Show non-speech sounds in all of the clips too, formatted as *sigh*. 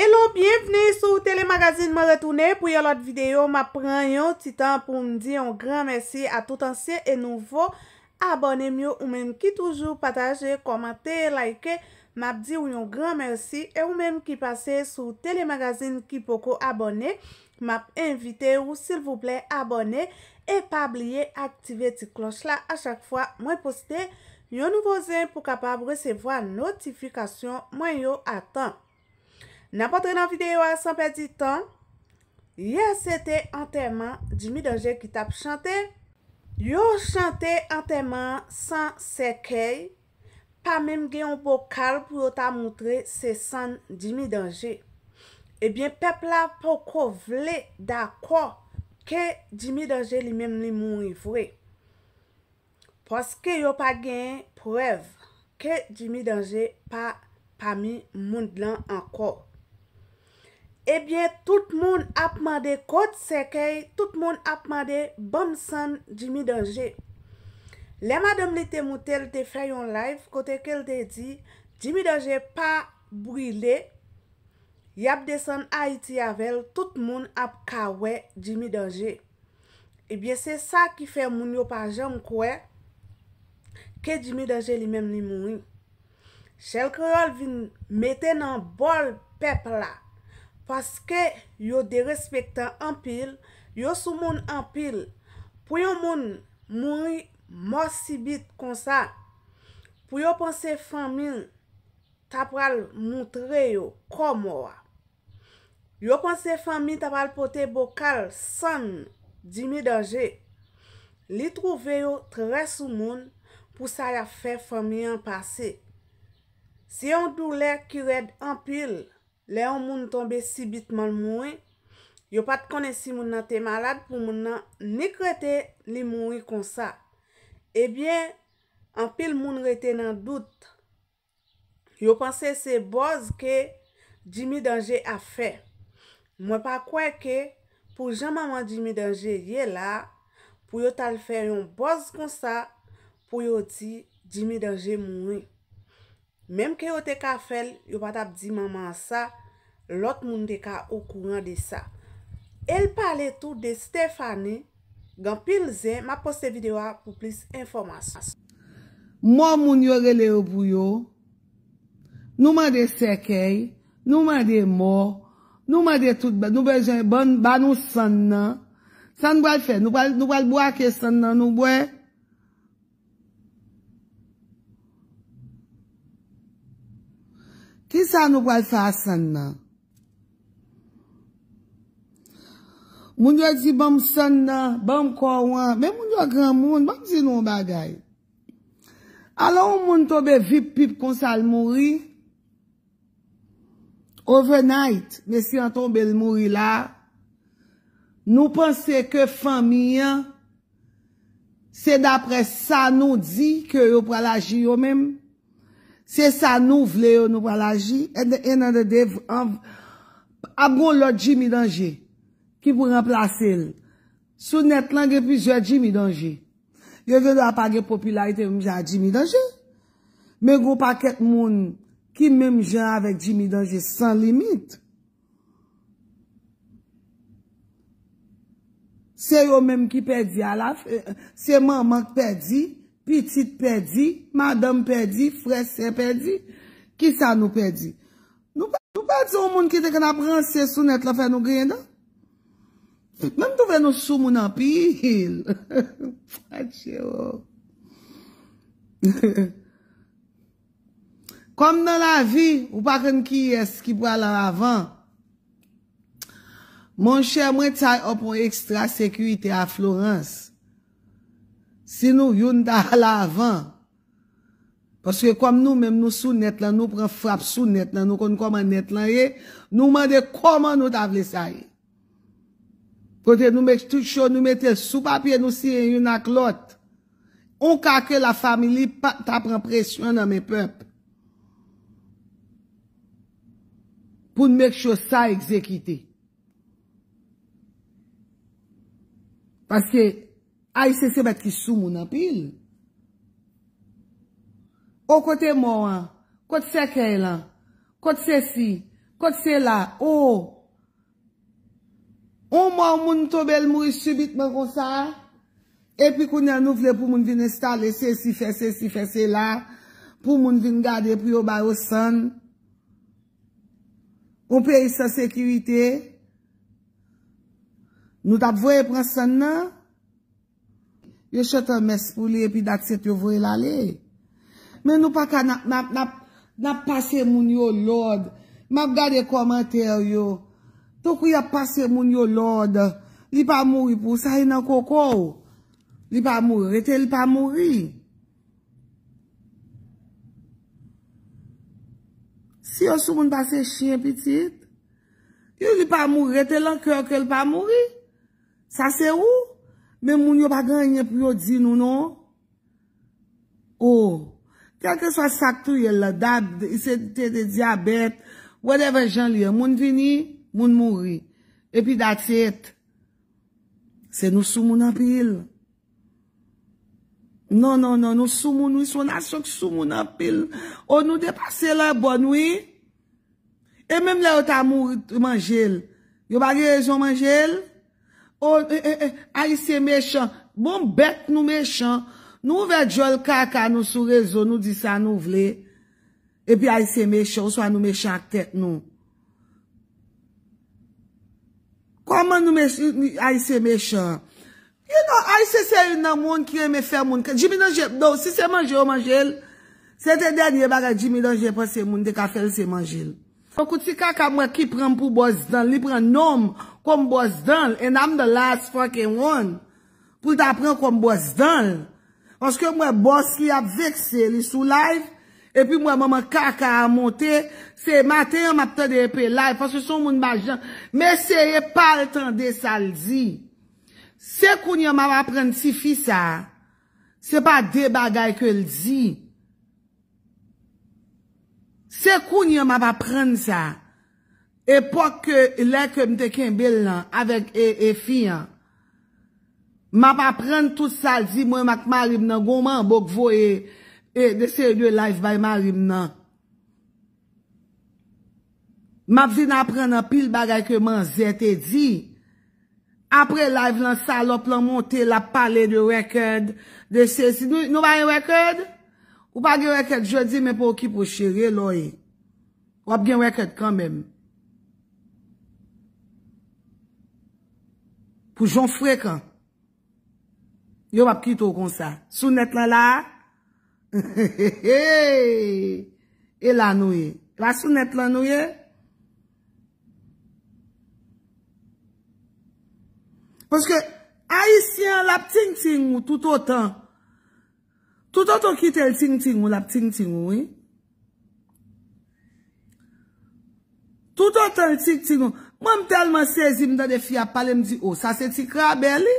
Hello, bienveni sou telemagazin man retounen. Pou yon lot videyo, ma pren yon titan pou mdi yon gran mersi a tout ansi e nouvo. Abone myo ou men ki toujou pataje, komante, like, ma pdi yon gran mersi. E ou men ki pase sou telemagazin ki poko abone, ma p invite ou sil vouple abone. E pa bliye aktive ti kloch la a chak fwa mwen poste yon nouvo zin pou kapab resevo a notifikasyon mwen yon atan. N apotre nan videyo a san pedi ton, ye se te anterman di mi denje ki tap chante. Yo chante anterman san se key, pa mem gen yon bokal pou yo ta moutre se san di mi denje. Ebyen pepla pou kou vle da kwa ke di mi denje li mem li moun yi vwe. Poske yo pa gen prev ke di mi denje pa mi moun lan an kwa. Ebyen, tout moun apman de kote sekey, tout moun apman de bon san jimi danje. Le madem li te moutel te fayon laif, kote ke l te di, jimi danje pa brile, yap de san a iti yavel, tout moun apkawè jimi danje. Ebyen, se sa ki fe moun yo pa jom kwe, ke jimi danje li mem ni moun. Chèl kreol vi meten an bol pepla, Paske yo de respekta anpil, yo sou moun anpil, pou yon moun mouni morsibit konsa, pou yo panse famin tapal moutre yo komwa. Yo panse famin tapal pote bokal san di midanje, li trouve yo tre sou moun pou sa la fe fami anpase. Se yon doule kired anpil, Le yon moun tombe sibitman moun, yo pat kone si moun nan te malad pou moun nan nik rete li moun kon sa. Ebyen, an pil moun rete nan dout. Yo panse se boz ke jimi denje a fe. Mwen pa kwe ke pou jan maman jimi denje ye la, pou yo tal fe yon boz kon sa, pou yo ti jimi denje moun. Mem ke yo te ka fel, yo pat ap di maman sa, Lot moun de ka ou kou an de sa. El pale tout de Stefani gan pil zen, ma poste video an pou plis informasyon. Mo moun yo rele ou buyo, nou man de sekey, nou man de mo, nou man de tout, nou man de ban ou san nan, san moun wale fe, nou moun wale bwa ke san nan, nou moun wale... Ki sa nou moun wale fa san nan? moun yo di bam san nan, bam kwa wan, men moun yo gran moun, bam di nou bagay. Ala ou moun tobe vip pip kon sal mouri, overnight, men si an tobe l mouri la, nou panse ke fami yan, se dapre sa nou di, ke yo pralaji yo men, se sa nou vle yo nou pralaji, en an de dev, abon l odji mi danje, Ki pou remplase l. Sou net lan gepi je di mi danje. Yo gen apage popularite ou mè jan di mi danje. Mè go pa ket moun ki mèm jan avè di mi danje san limit. Se yo mèm ki pedi alaf. Eh, se maman pedi, pitit pedi, madame pedi, frese pedi. Ki sa nou pedi? Nou pedi ou moun ki te kan aprense sou net la fè nou gren dan? Mèm tou vè nou sou moun an pi il. Pat *laughs* che wò. *laughs* Kom nan la vi, ou pa kon ki yè skibwa lan avan, moun chè mwen tsa opon ekstra sekwite a Florence. Sinou yon ta al avan. Paske kom nou mèm nou sou net lan, nou pren frap sou net lan, nou kon kom an net lan ye, nou mande koman nou ta vle sa ye. Kote nou mèk chou, nou mèk chou sou papye nou si yon ak lot. Ou ka ke la fami li ta pran presyon nan mè pep. Poun mèk chou sa ekzekite. Paske, a yi se se mèk ki sou moun apil. Ou kote mou an, kote se ke lan, kote se si, kote se la, ou ou. Ou moun moun to bel mou is chibit mè kon sa? E pi koun anou vle pou moun vin installe se si fese si fese la? Pou moun vin gade pri yo baro san? Ou pe is sa sekirite? Nou tap vwe e pran san nan? Yo chot an mes pou li e pi dat set yo vwe la li. Men nou pa ka nap pase moun yo lord. Map gade komenter yo. To kou wi ya pase moun yo lorde, li pa mouri pou sa inan e koko ou. Li pa mouri, rete li pa mouri. Si yo sou moun pase chien petit, yo li pa mouri rete lankyo ke li pa mouri. Sa se ou, men moun yo pa ganyan pou yo di nou nou. Ou, oh, kelke swa sak tou ye la dab, ise te de diabet, whatever jan liye, moun vini. Moun mouri. Epi dat se et. Se nou sou moun apil. Non, non, non. Nou sou moun ou sou nasok sou moun apil. Ou nou depase la bon oui. E mem la ou ta mouri, manjel. Yo bagi rezon manjel. Ou, e, e, e, a yi se mechon. Bon bet nou mechon. Nou ouve djol kaka nou sou rezon. Nou di sa nou vle. Epi a yi se mechon. Ou so an nou mechon ak tet nou. Koman nou mè se mè chan? You know, ay se se yon nan moun ki yon mè fè moun. Dimi nan jè, nou, si se manjè ou manjèl, se te denye baga dimi nan jè pou se moun de ka fèl se manjèl. Fokou ti kaka mwen ki pran pou boz dan, li pran nom koum boz dan, and I'm the last fokin one pou ta pran koum boz dan. Foske mwen boz ki ap vekse li sou laif, Epi mwen mwen kaka a monte, se mater mwen ap tade epi la, fos se son moun ma jan, mwen seye pal tande sa l di. Se kounye mwen ap ap pren si fi sa, se pa de bagay ke l di. Se kounye mwen ap ap pren sa, epok lèk mwen tekin bil nan, avek e fi an, mwen ap ap pren tout sa l di, mwen mwen akman rib nan goman, bok vo e... E de se yon live bayman rim nan. Mabzi nan apren nan pil bagay ke man zete di. Apre live lan salop lan monte la pale de rekèd. De se yon, nou bayan rekèd? Ou bayan rekèd jodi men pou ki pou chere lo e? Wap gen rekèd kan men. Pou joun frekan. Yo wap ki tou kon sa. Sou net lan la... *laughs* E lanouye La sounet lanouye Poske Aisyen la pting ting ou tout otan Tout otan ki te lting ting ou La pting ting ou Tout otan lting ting ou Mwen m telman sezi m dan de fi a pale m di o oh, Sa se ti krabeli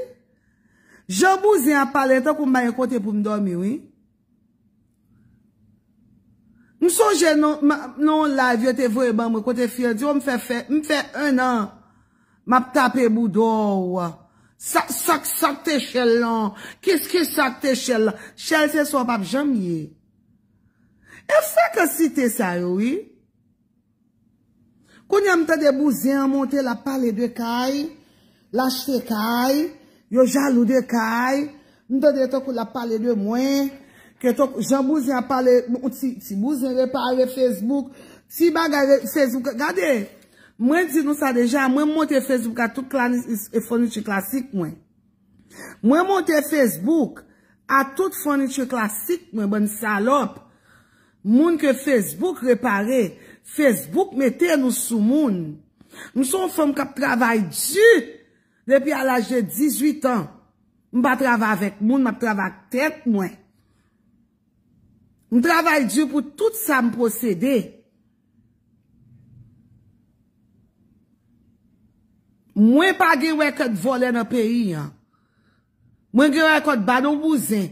Je bouzi a pale To kou m baye kote pou m dormi ou M souje nan non la vye te vwe bambwe kote fye diyo m fe fe, m fe enan, map tape budow, sak sak te chelan, kis ki sak te chelan, chel se sou pap jamye. E fwe kwa si te sa yoy, wi? kwenye m te de buzen, monte la pale de kay, la chte kay, yo jalou de kay, m te de tok la pale de mwenye. Kretok, jan mou zyen pale, si mou zyen repare Facebook, si ba gade Facebook. Gade, mwen dizi nou sa deja, mwen monte Facebook a tout fonitre klasik mwen. Mwen monte Facebook a tout fonitre klasik mwen, bèm salop. Moun ke Facebook repare, Facebook mette nou sou moun. Mwen son fòm kap travay di, lepi al aje 18 an. Mwen bat travay avèk moun, mwen bat travay ak tèt mwen. Mwen travay diyo pou tout sa m posede. Mwen pa ge wekot vole nan peyi an. Mwen ge wekot banon bouzen.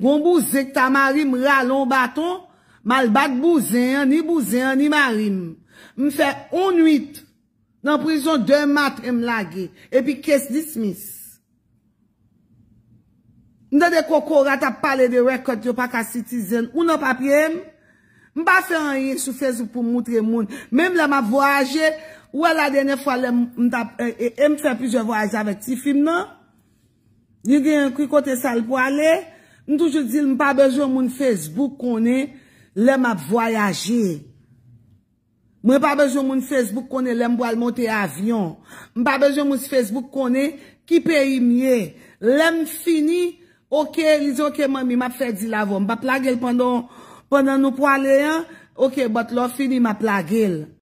Gon bouzen ki ta marim ralon baton, mal bat bouzen an, ni bouzen an, ni marim. Mwen fe onuit nan prizon de mat em lage. E pi kes dismis. Nde de kokora ta pale de rekod yo pa ka citizen. Ou nan papye m, m pa fe anye sou fez ou pou moutre moun. Mem lem ap voyaje, ou an la dene fwa lem e, e, e, m fe pize voyaje avet ti film nan. Ndi gen kwe kote sal po ale. Ndoujou di m pa bejou moun fezbouk kone, lem ap voyaje. M pa bejou moun fezbouk kone, lem bo al monte avyon. M pa bejou moun fezbouk kone, ki pe imye. Lem fini avyon. Ok, lise ok mami, ma fè di la vòm. Ba plage l pandan nou po alè yon. Ok, bat lò fini, ma plage l.